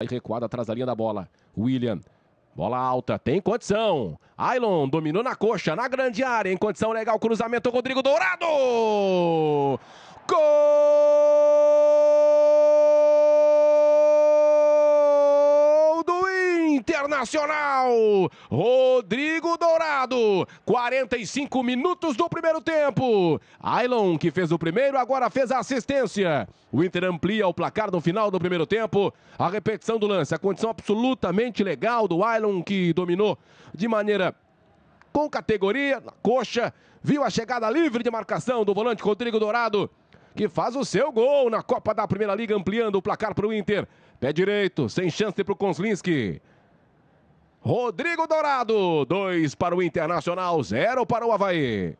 E recuado atrás da linha da bola. William. Bola alta, tem condição. Ailon dominou na coxa, na grande área, em condição legal, cruzamento, Rodrigo Dourado! Internacional. Rodrigo Dourado, 45 minutos do primeiro tempo. Ailon, que fez o primeiro, agora fez a assistência. O Inter amplia o placar no final do primeiro tempo. A repetição do lance, a condição absolutamente legal do Ailon, que dominou de maneira com categoria, na coxa, viu a chegada livre de marcação do volante Rodrigo Dourado, que faz o seu gol na Copa da Primeira Liga, ampliando o placar para o Inter. Pé direito, sem chance para o Konslinski. Rodrigo Dourado, dois para o Internacional, zero para o Havaí.